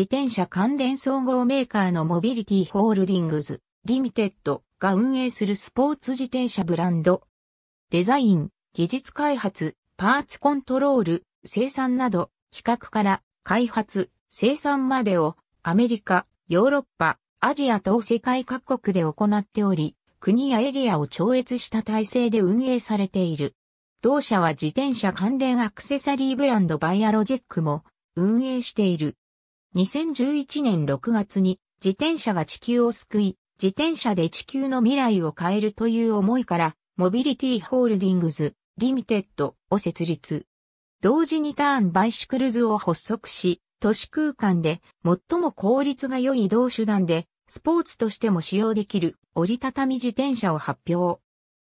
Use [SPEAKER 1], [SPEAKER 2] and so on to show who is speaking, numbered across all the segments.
[SPEAKER 1] 自転車関連総合メーカーのモビリティホールディングズ、リミテッドが運営するスポーツ自転車ブランド。デザイン、技術開発、パーツコントロール、生産など、企画から開発、生産までをアメリカ、ヨーロッパ、アジア等世界各国で行っており、国やエリアを超越した体制で運営されている。同社は自転車関連アクセサリーブランドバイアロジックも運営している。2011年6月に自転車が地球を救い、自転車で地球の未来を変えるという思いから、モビリティホールディングズ、リミテッドを設立。同時にターンバイシクルズを発足し、都市空間で最も効率が良い移動手段で、スポーツとしても使用できる折りたたみ自転車を発表。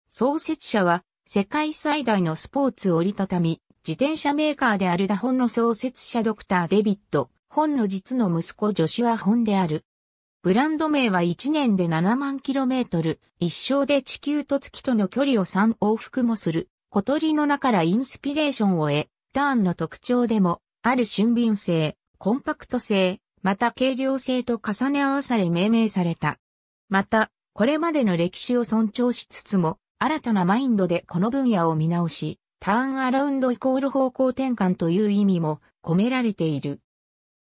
[SPEAKER 1] 創設者は世界最大のスポーツ折りたたみ自転車メーカーであるダホンの創設者ドクターデビッド・本の実の息子ジョシュア・本である。ブランド名は1年で7万キロメートル、一生で地球と月との距離を3往復もする、小鳥の中からインスピレーションを得、ターンの特徴でも、ある俊敏性、コンパクト性、また軽量性と重ね合わされ命名された。また、これまでの歴史を尊重しつつも、新たなマインドでこの分野を見直し、ターンアラウンドイコール方向転換という意味も込められている。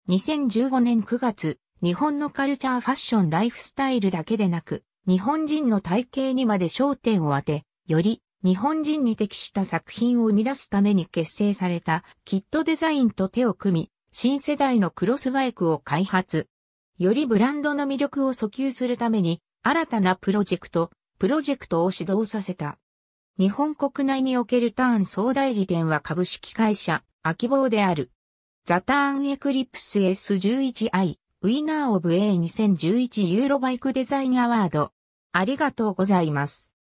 [SPEAKER 1] 2015年9月、日本のカルチャーファッションライフスタイルだけでなく、日本人の体型にまで焦点を当て、より日本人に適した作品を生み出すために結成されたキットデザインと手を組み、新世代のクロスバイクを開発。よりブランドの魅力を訴求するために、新たなプロジェクト、プロジェクトを始動させた。日本国内におけるターン総代理店は株式会社、秋坊である。ザターンエクリプス S11i ウィナーオブ A2011 ユーロバイクデザインアワード。ありがとうございます。